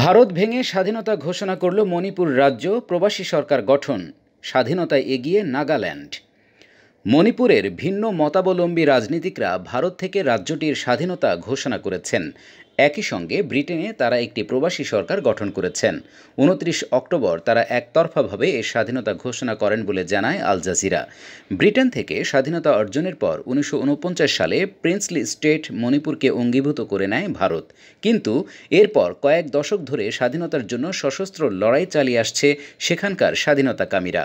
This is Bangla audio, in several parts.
ভারত ভেঙে স্বাধীনতা ঘোষণা করল মণিপুর রাজ্য প্রবাসী সরকার গঠন স্বাধীনতায় এগিয়ে নাগাল্যান্ড মণিপুরের ভিন্ন মতাবলম্বী রাজনীতিকরা ভারত থেকে রাজ্যটির স্বাধীনতা ঘোষণা করেছেন একই সঙ্গে ব্রিটেনে তারা একটি প্রবাসী সরকার গঠন করেছেন উনত্রিশ অক্টোবর তারা একতরফাভাবে এর স্বাধীনতা ঘোষণা করেন বলে জানায় আল জাজিরা ব্রিটেন থেকে স্বাধীনতা অর্জনের পর উনিশশো সালে প্রিন্সলি স্টেট মণিপুরকে অঙ্গীভূত করে নেয় ভারত কিন্তু এরপর কয়েক দশক ধরে স্বাধীনতার জন্য সশস্ত্র লড়াই চালিয়ে আসছে সেখানকার স্বাধীনতাকামীরা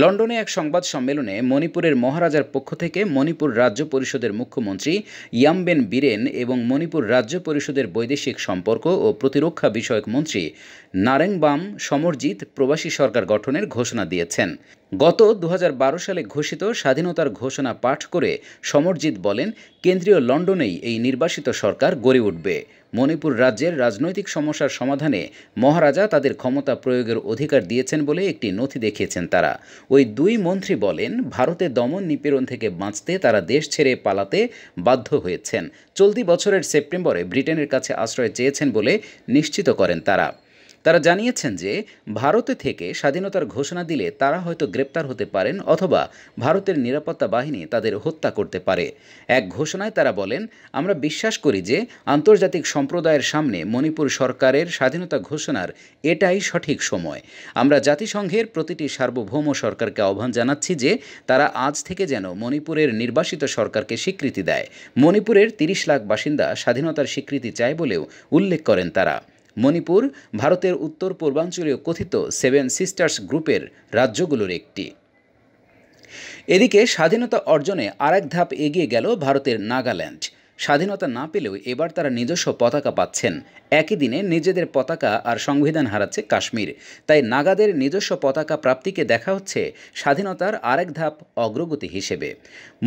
লন্ডনে এক সংবাদ সম্মেলনে মণিপুরের মহারাজার পক্ষ থেকে মণিপুর রাজ্য পরিষদের মুখ্যমন্ত্রী ইয়ামবেন বীরেন এবং মণিপুর রাজ্য পরিষদের ভারতের বৈদেশিক সম্পর্ক ও প্রতিরক্ষা বিষয়ক মন্ত্রী নারেংবাম সমরজিৎ প্রবাসী সরকার গঠনের ঘোষণা দিয়েছেন গত দু সালে ঘোষিত স্বাধীনতার ঘোষণা পাঠ করে সমরজিৎ বলেন কেন্দ্রীয় লন্ডনেই এই নির্বাসিত সরকার গড়ে উঠবে মণিপুর রাজ্যের রাজনৈতিক সমস্যার সমাধানে মহারাজা তাদের ক্ষমতা প্রয়োগের অধিকার দিয়েছেন বলে একটি নথি দেখিয়েছেন তারা ওই দুই মন্ত্রী বলেন ভারতে দমন নিপীড়ন থেকে বাঁচতে তারা দেশ ছেড়ে পালাতে বাধ্য হয়েছেন চলতি বছরের সেপ্টেম্বরে ব্রিটেনের কাছে আশ্রয় চেয়েছেন বলে নিশ্চিত করেন তারা তারা জানিয়েছেন যে ভারতে থেকে স্বাধীনতার ঘোষণা দিলে তারা হয়তো গ্রেপ্তার হতে পারেন অথবা ভারতের নিরাপত্তা বাহিনী তাদের হত্যা করতে পারে এক ঘোষণায় তারা বলেন আমরা বিশ্বাস করি যে আন্তর্জাতিক সম্প্রদায়ের সামনে মণিপুর সরকারের স্বাধীনতা ঘোষণার এটাই সঠিক সময় আমরা জাতিসংঘের প্রতিটি সার্বভৌম সরকারকে আহ্বান জানাচ্ছি যে তারা আজ থেকে যেন মণিপুরের নির্বাসিত সরকারকে স্বীকৃতি দেয় মণিপুরের তিরিশ লাখ বাসিন্দা স্বাধীনতার স্বীকৃতি চায় বলেও উল্লেখ করেন তারা মণিপুর ভারতের উত্তর পূর্বাঞ্চলীয় কথিত সেভেন সিস্টার্স গ্রুপের রাজ্যগুলোর একটি এদিকে স্বাধীনতা অর্জনে আরেক ধাপ এগিয়ে গেল ভারতের নাগাল্যান্ড স্বাধীনতা না পেলেও এবার তারা নিজস্ব পতাকা পাচ্ছেন একই দিনে নিজেদের পতাকা আর সংবিধান হারাচ্ছে কাশ্মীর তাই নাগাদের নিজস্ব পতাকা প্রাপ্তিকে দেখা হচ্ছে স্বাধীনতার আরেক ধাপ অগ্রগতি হিসেবে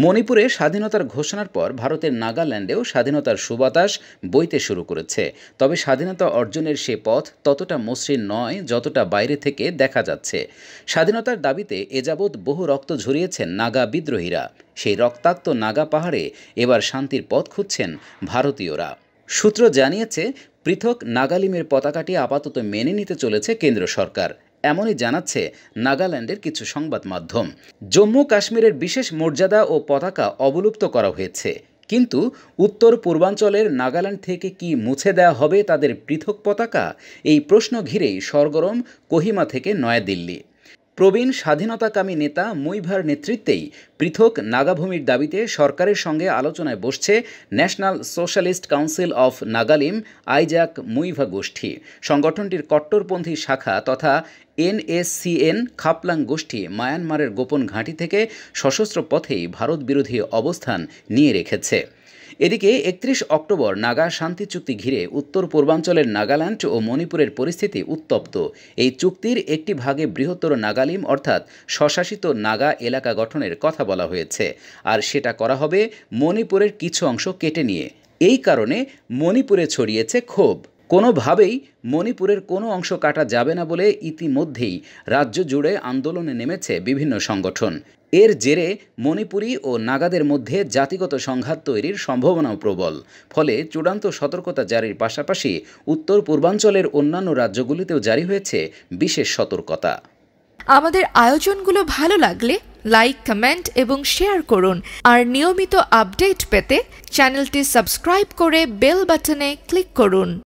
মণিপুরে স্বাধীনতার ঘোষণার পর ভারতের নাগাল্যান্ডেও স্বাধীনতার সুবাতাস বইতে শুরু করেছে তবে স্বাধীনতা অর্জনের সে পথ ততটা মসৃণ নয় যতটা বাইরে থেকে দেখা যাচ্ছে স্বাধীনতার দাবিতে এ যাবৎ বহু রক্ত ঝরিয়েছেন নাগা বিদ্রোহীরা সেই রক্তাক্ত নাগা পাহাড়ে এবার শান্তির পথ খুঁজছেন ভারতীয়রা সূত্র জানিয়েছে পৃথক নাগালিমের পতাকাটি আপাতত মেনে নিতে চলেছে কেন্দ্র সরকার এমনই জানাচ্ছে নাগাল্যান্ডের কিছু সংবাদ মাধ্যম জম্মু কাশ্মীরের বিশেষ মর্যাদা ও পতাকা অবলুপ্ত করা হয়েছে কিন্তু উত্তর পূর্বাঞ্চলের নাগাল্যান্ড থেকে কি মুছে দেওয়া হবে তাদের পৃথক পতাকা এই প্রশ্ন ঘিরেই সরগরম কোহিমা থেকে নয়াদিল্লি প্রবীণ স্বাধীনতাকামী নেতা মুইভার নেতৃত্বেই পৃথক নাগাভূমির দাবিতে সরকারের সঙ্গে আলোচনায় বসছে national socialist council of Nagalim Isak Muivah গোষ্ঠী সংগঠনটির কট্টরপন্থী শাখা তথা এনএসসিএন খাপলাং গোষ্ঠী মায়ানমারের গোপন ঘাঁটি থেকে সশস্ত্র পথেই ভারত বিরোধী অবস্থান নিয়ে রেখেছে এদিকে একত্রিশ অক্টোবর নাগা শান্তি চুক্তি ঘিরে উত্তর পূর্বাঞ্চলের নাগাল্যান্ড ও মণিপুরের পরিস্থিতি উত্তপ্ত এই চুক্তির একটি ভাগে বৃহত্তর নাগালিম অর্থাৎ স্বশাসিত নাগা এলাকা গঠনের কথা বলা হয়েছে আর সেটা করা হবে মণিপুরের কিছু অংশ কেটে নিয়ে এই কারণে মণিপুরে ছড়িয়েছে ক্ষোভ কোনোভাবেই মণিপুরের কোনো অংশ কাটা যাবে না বলে ইতিমধ্যেই রাজ্য জুড়ে আন্দোলনে নেমেছে বিভিন্ন সংগঠন এর জেরে মণিপুরী ও নাগাদের মধ্যে জাতিগত সংঘাত তৈরির সম্ভাবনাও প্রবল ফলে চূড়ান্ত সতর্কতা জারির পাশাপাশি উত্তর পূর্বাঞ্চলের অন্যান্য রাজ্যগুলিতেও জারি হয়েছে বিশেষ সতর্কতা আমাদের আয়োজনগুলো ভালো লাগলে লাইক কমেন্ট এবং শেয়ার করুন আর নিয়মিত আপডেট পেতে চ্যানেলটি সাবস্ক্রাইব করে বেল বাটনে ক্লিক করুন